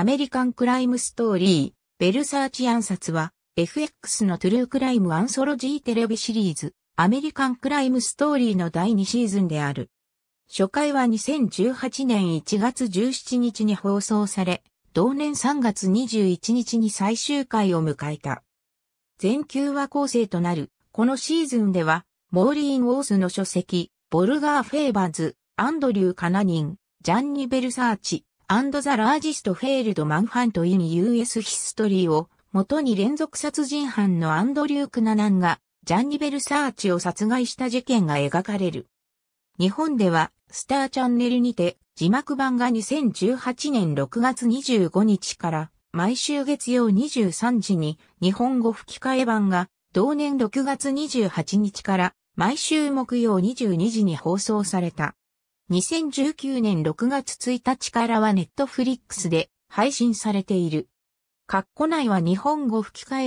アメリカンクライムストーリー、ベルサーチ暗殺は、FX のトゥルークライムアンソロジーテレビシリーズ、アメリカンクライムストーリーの第2シーズンである。初回は2018年1月17日に放送され、同年3月21日に最終回を迎えた。全9話構成となる、このシーズンでは、モーリーン・ウォースの書籍、ボルガー・フェーバーズ、アンドリュー・カナニン、ジャンニ・ベルサーチ、and the largest failed manhunt in US history を元に連続殺人犯のアンドリューク・ナナンがジャンニベル・サーチを殺害した事件が描かれる。日本ではスターチャンネルにて字幕版が2018年6月25日から毎週月曜23時に日本語吹き替え版が同年6月28日から毎週木曜22時に放送された。2019年6月1日からはネットフリックスで配信されている。カッコ内は日本語吹き替え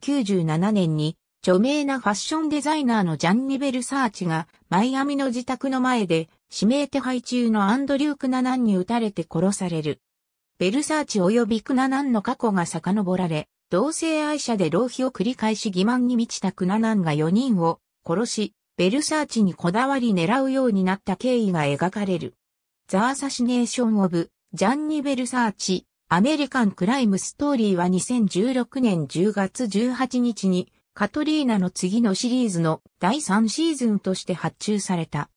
1997年に著名なファッションデザイナーのジャンニベル・サーチがマイアミの自宅の前で指名手配中のアンドリュー・クナナンに撃たれて殺される。ベルサーチ及びクナナンの過去が遡られ、同性愛者で浪費を繰り返し欺瞞に満ちたクナナンが4人を殺し、ベルサーチにこだわり狙うようになった経緯が描かれる。ザ・アサシネーション・オブ・ジャンニ・ベルサーチ、アメリカン・クライム・ストーリーは2016年10月18日に、カトリーナの次のシリーズの第3シーズンとして発注された。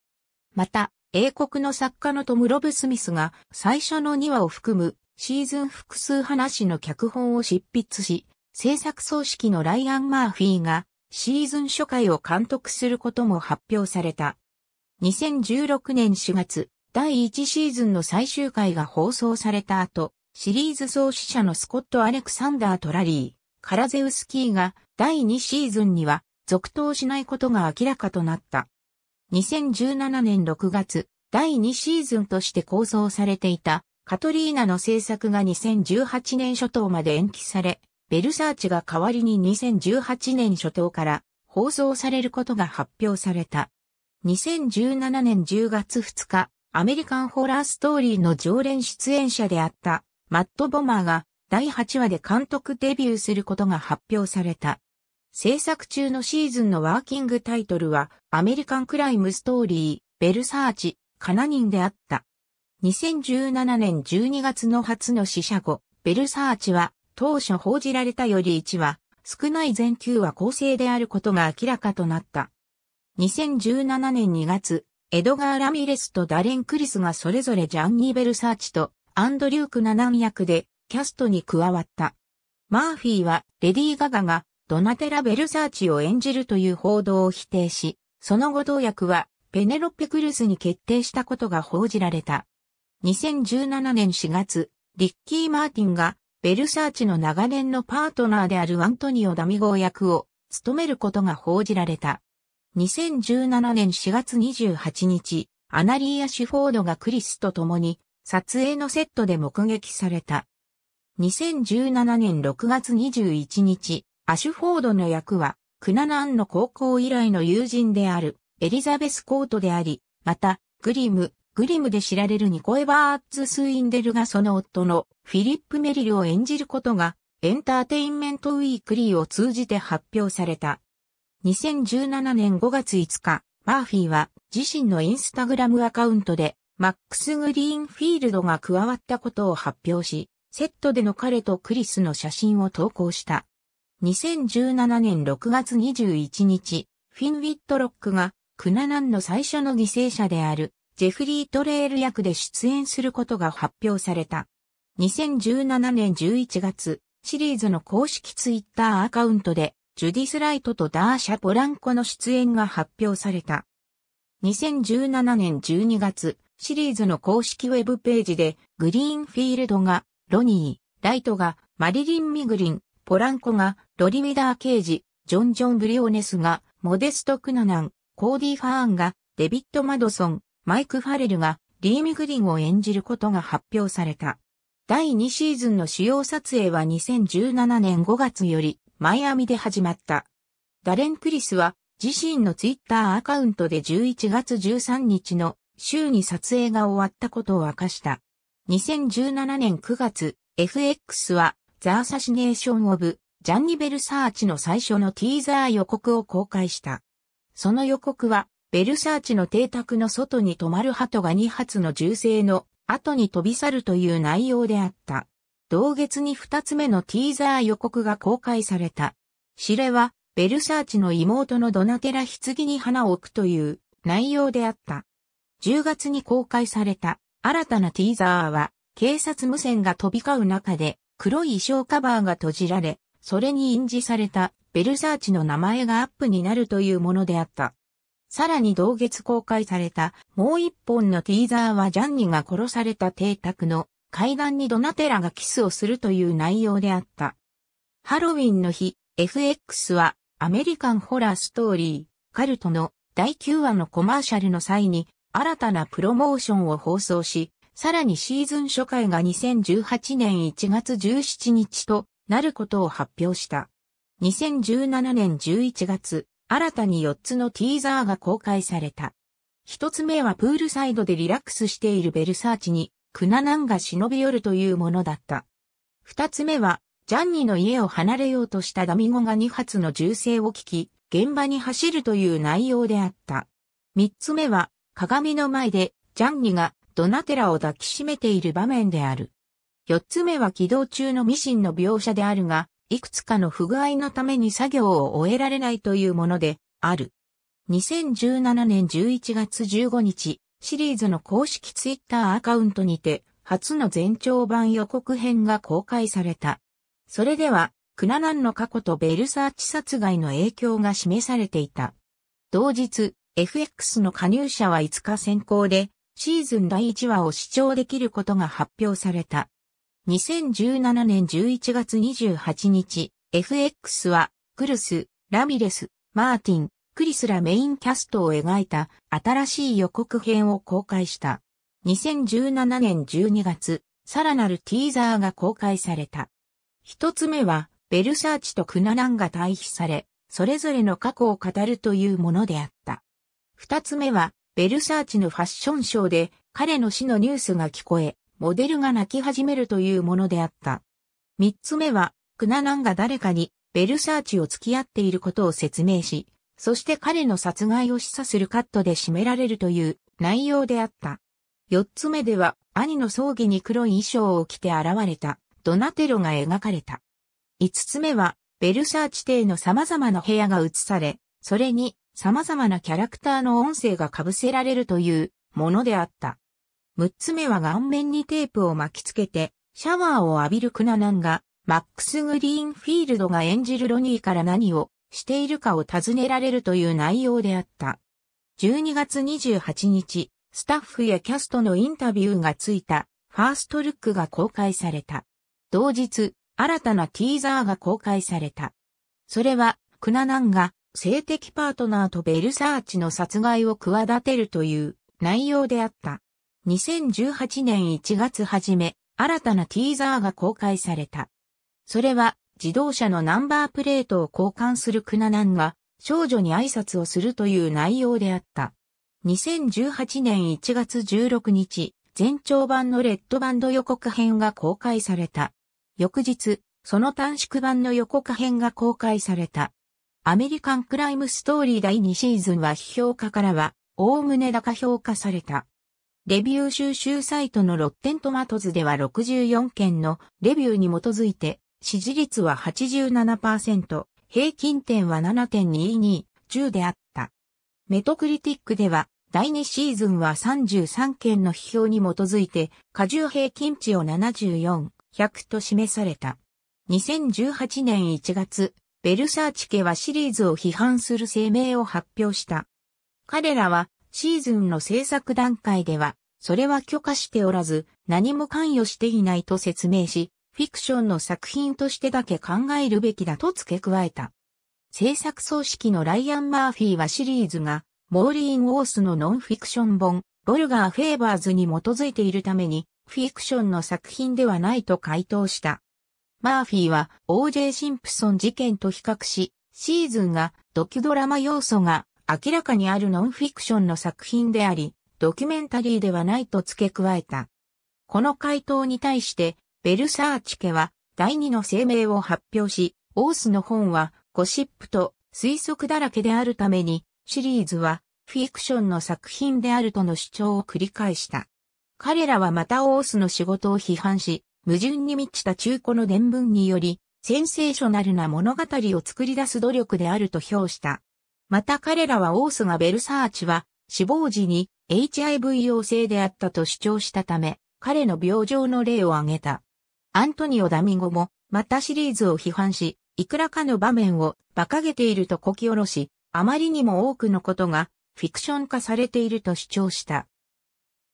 また、英国の作家のトム・ロブ・スミスが最初の2話を含むシーズン複数話の脚本を執筆し、制作総指揮のライアン・マーフィーがシーズン初回を監督することも発表された。2016年4月、第1シーズンの最終回が放送された後、シリーズ創始者のスコット・アレクサンダー・トラリー、カラゼウスキーが第2シーズンには続投しないことが明らかとなった。2017年6月、第2シーズンとして構想されていたカトリーナの制作が2018年初頭まで延期され、ベルサーチが代わりに2018年初頭から放送されることが発表された。2017年10月2日、アメリカンホラーストーリーの常連出演者であったマット・ボマーが第8話で監督デビューすることが発表された。制作中のシーズンのワーキングタイトルはアメリカンクライムストーリー、ベルサーチ、カナニンであった。2017年12月の初の死者後、ベルサーチは当初報じられたより1は、少ない全球は構成であることが明らかとなった。2017年2月、エドガー・ラミレスとダレン・クリスがそれぞれジャンニー・ベルサーチとアンドリューク・ナナン役でキャストに加わった。マーフィーはレディー・ガガがドナテラ・ベルサーチを演じるという報道を否定し、その後同役はペネロッペ・クルスに決定したことが報じられた。2017年4月、リッキー・マーティンがベルサーチの長年のパートナーであるアントニオ・ダミゴー役を務めることが報じられた。2017年4月28日、アナリーア・シュフォードがクリスと共に撮影のセットで目撃された。2017年6月21日、アシュフォードの役は、クナナンの高校以来の友人であるエリザベス・コートであり、また、グリム、グリムで知られるニコ・エバーツ・スインデルがその夫のフィリップ・メリルを演じることがエンターテインメント・ウィークリーを通じて発表された。2017年5月5日、マーフィーは自身のインスタグラムアカウントでマックス・グリーンフィールドが加わったことを発表し、セットでの彼とクリスの写真を投稿した。2017年6月21日、フィン・ウィットロックがクナナンの最初の犠牲者であるジェフリー・トレール役で出演することが発表された。2017年11月、シリーズの公式ツイッターアカウントで、ジュディス・ライトとダーシャ・ポランコの出演が発表された。2017年12月、シリーズの公式ウェブページで、グリーンフィールドが、ロニー、ライトが、マリリン・ミグリン、ポランコが、ロリ・ウィダー・ケージ、ジョン・ジョン・ブリオネスが、モデスト・クナナン、コーディ・ファーンが、デビッド・マドソン、マイク・ファレルがリー・ミグリンを演じることが発表された。第2シーズンの主要撮影は2017年5月よりマイアミで始まった。ダレン・クリスは自身のツイッターアカウントで11月13日の週に撮影が終わったことを明かした。2017年9月、FX はザアサシネーション・オブ・ジャンニベル・サーチの最初のティーザー予告を公開した。その予告はベルサーチの邸宅の外に止まる鳩が2発の銃声の後に飛び去るという内容であった。同月に2つ目のティーザー予告が公開された。シレは、ベルサーチの妹のドナテラ棺に花を置くという内容であった。10月に公開された新たなティーザーは、警察無線が飛び交う中で、黒い衣装カバーが閉じられ、それに印字されたベルサーチの名前がアップになるというものであった。さらに同月公開されたもう一本のティーザーはジャンニが殺された邸宅の階段にドナテラがキスをするという内容であった。ハロウィンの日、FX はアメリカンホラーストーリー、カルトの第9話のコマーシャルの際に新たなプロモーションを放送し、さらにシーズン初回が2018年1月17日となることを発表した。2017年11月、新たに4つのティーザーが公開された。1つ目はプールサイドでリラックスしているベルサーチに、クナナンが忍び寄るというものだった。2つ目は、ジャンニの家を離れようとしたダミゴが2発の銃声を聞き、現場に走るという内容であった。3つ目は、鏡の前で、ジャンニがドナテラを抱きしめている場面である。4つ目は起動中のミシンの描写であるが、いくつかの不具合のために作業を終えられないというものである。2017年11月15日、シリーズの公式ツイッターアカウントにて、初の全長版予告編が公開された。それでは、クナナンの過去とベルサーチ殺害の影響が示されていた。同日、FX の加入者は5日先行で、シーズン第1話を視聴できることが発表された。2017年11月28日、FX は、クルス、ラミレス、マーティン、クリスらメインキャストを描いた新しい予告編を公開した。2017年12月、さらなるティーザーが公開された。一つ目は、ベルサーチとクナナンが対比され、それぞれの過去を語るというものであった。二つ目は、ベルサーチのファッションショーで彼の死のニュースが聞こえ、モデルが泣き始めるというものであった。三つ目は、クナナンが誰かにベルサーチを付き合っていることを説明し、そして彼の殺害を示唆するカットで締められるという内容であった。四つ目では、兄の葬儀に黒い衣装を着て現れた、ドナテロが描かれた。五つ目は、ベルサーチ邸の様々な部屋が映され、それに様々なキャラクターの音声が被せられるというものであった。6つ目は顔面にテープを巻きつけて、シャワーを浴びるクナナンが、マックス・グリーンフィールドが演じるロニーから何をしているかを尋ねられるという内容であった。12月28日、スタッフやキャストのインタビューがついた、ファーストルックが公開された。同日、新たなティーザーが公開された。それは、クナナンが、性的パートナーとベルサーチの殺害を企てるという内容であった。2018年1月初め、新たなティーザーが公開された。それは、自動車のナンバープレートを交換するクナナンが、少女に挨拶をするという内容であった。2018年1月16日、全長版のレッドバンド予告編が公開された。翌日、その短縮版の予告編が公開された。アメリカンクライムストーリー第2シーズンは批評家からは、おおむね高評価された。レビュー収集サイトのロッテントマトズでは64件のレビューに基づいて、支持率は87%、平均点は7.22、10であった。メトクリティックでは、第2シーズンは33件の批評に基づいて、過重平均値を74、100と示された。2018年1月、ベルサーチ家はシリーズを批判する声明を発表した。彼らはシーズンの制作段階では、それは許可しておらず、何も関与していないと説明し、フィクションの作品としてだけ考えるべきだと付け加えた。制作組織のライアン・マーフィーはシリーズが、モーリーン・ウォースのノンフィクション本、ボルガー・フェーバーズに基づいているために、フィクションの作品ではないと回答した。マーフィーは O.J. シンプソン事件と比較し、シーズンがドキュドラマ要素が明らかにあるノンフィクションの作品であり、ドキュメンタリーではないと付け加えた。この回答に対して、ベルサーチ家は第二の声明を発表し、オースの本はゴシップと推測だらけであるために、シリーズはフィクションの作品であるとの主張を繰り返した。彼らはまたオースの仕事を批判し、矛盾に満ちた中古の伝聞により、センセーショナルな物語を作り出す努力であると評した。また彼らはオースがベルサーチは死亡時に HIV 陽性であったと主張したため、彼の病状の例を挙げた。アントニオ・ダミゴも、またシリーズを批判し、いくらかの場面を馬鹿げているとこき下ろし、あまりにも多くのことがフィクション化されていると主張した。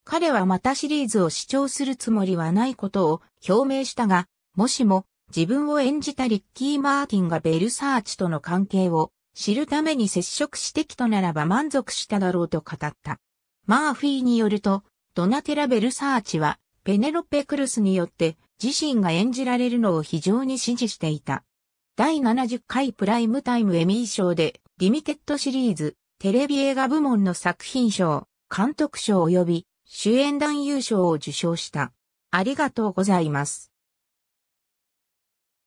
彼はまたシリーズを主張するつもりはないことを表明したが、もしも自分を演じたリッキー・マーティンがベルサーチとの関係を知るために接触してきたならば満足しただろうと語った。マーフィーによると、ドナテラ・ベルサーチは、ペネロペ・クルスによって自身が演じられるのを非常に支持していた。第70回プライムタイムエミー賞で、リミテッドシリーズ、テレビ映画部門の作品賞、監督賞及び主演男優賞を受賞した。ありがとうございます。